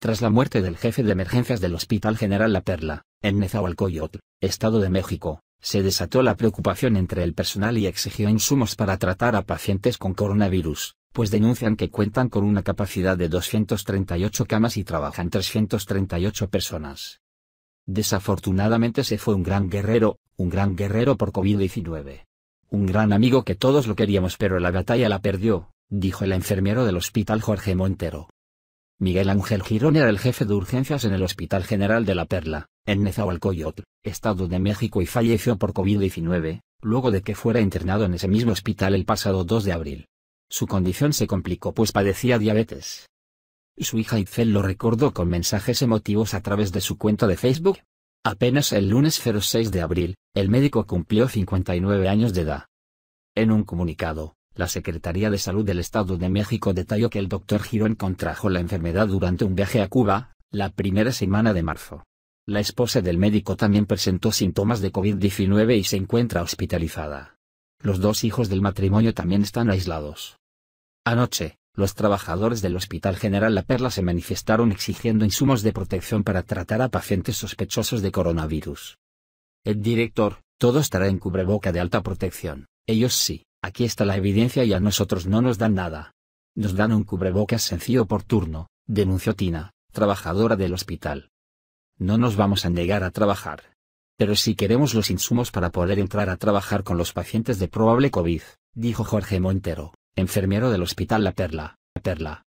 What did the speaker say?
Tras la muerte del jefe de emergencias del Hospital General La Perla, en Nezahualcóyotl, Estado de México, se desató la preocupación entre el personal y exigió insumos para tratar a pacientes con coronavirus, pues denuncian que cuentan con una capacidad de 238 camas y trabajan 338 personas. Desafortunadamente se fue un gran guerrero, un gran guerrero por COVID-19. Un gran amigo que todos lo queríamos pero la batalla la perdió, dijo el enfermero del hospital Jorge Montero. Miguel Ángel Girón era el jefe de urgencias en el Hospital General de La Perla, en Nezahualcóyotl, Estado de México y falleció por COVID-19, luego de que fuera internado en ese mismo hospital el pasado 2 de abril. Su condición se complicó pues padecía diabetes. Su hija Itzel lo recordó con mensajes emotivos a través de su cuenta de Facebook. Apenas el lunes 06 de abril, el médico cumplió 59 años de edad. En un comunicado, la Secretaría de Salud del Estado de México detalló que el doctor Girón contrajo la enfermedad durante un viaje a Cuba, la primera semana de marzo. La esposa del médico también presentó síntomas de COVID-19 y se encuentra hospitalizada. Los dos hijos del matrimonio también están aislados. Anoche, los trabajadores del Hospital General La Perla se manifestaron exigiendo insumos de protección para tratar a pacientes sospechosos de coronavirus. El director, todo estará en cubreboca de alta protección, ellos sí. Aquí está la evidencia y a nosotros no nos dan nada. Nos dan un cubrebocas sencillo por turno, denunció Tina, trabajadora del hospital. No nos vamos a negar a trabajar. Pero si queremos los insumos para poder entrar a trabajar con los pacientes de probable COVID, dijo Jorge Montero, enfermero del Hospital La Perla, la Perla,